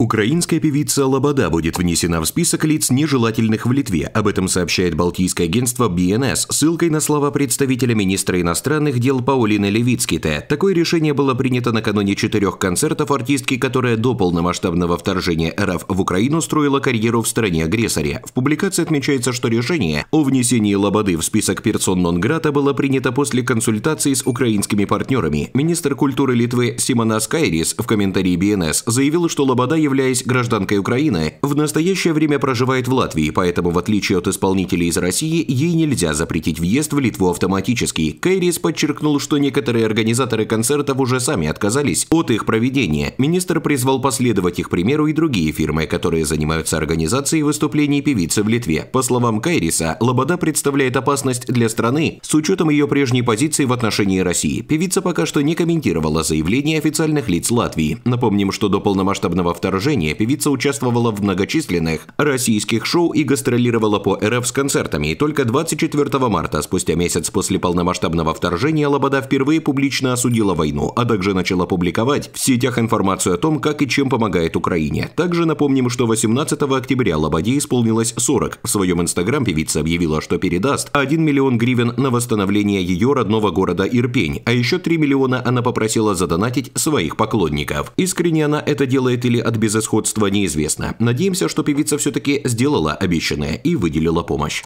Украинская певица Лобода будет внесена в список лиц нежелательных в Литве. Об этом сообщает Балтийское агентство BNS, ссылкой на слова представителя министра иностранных дел Паулины Левицките. Такое решение было принято накануне четырех концертов артистки, которая до полномасштабного вторжения РФ в Украину строила карьеру в стране-агрессоре. В публикации отмечается, что решение о внесении Лободы в список персон нон грата было принято после консультации с украинскими партнерами. Министр культуры Литвы Симона Скайрис в комментарии BNS заявил, что Лобода являясь гражданкой Украины, в настоящее время проживает в Латвии, поэтому, в отличие от исполнителей из России, ей нельзя запретить въезд в Литву автоматически. Кейрис подчеркнул, что некоторые организаторы концертов уже сами отказались от их проведения. Министр призвал последовать их примеру и другие фирмы, которые занимаются организацией выступлений певицы в Литве. По словам Кайриса, Лобода представляет опасность для страны с учетом ее прежней позиции в отношении России. Певица пока что не комментировала заявление официальных лиц Латвии. Напомним, что до полномасштабного вторжения сражения певица участвовала в многочисленных российских шоу и гастролировала по РФ с концертами. И только 24 марта, спустя месяц после полномасштабного вторжения, Лобода впервые публично осудила войну, а также начала публиковать в сетях информацию о том, как и чем помогает Украине. Также напомним, что 18 октября Лободе исполнилось 40. В своем инстаграм певица объявила, что передаст 1 миллион гривен на восстановление ее родного города Ирпень, а еще 3 миллиона она попросила задонатить своих поклонников. Искренне она это делает или от безысходства неизвестно. Надеемся, что певица все-таки сделала обещанное и выделила помощь.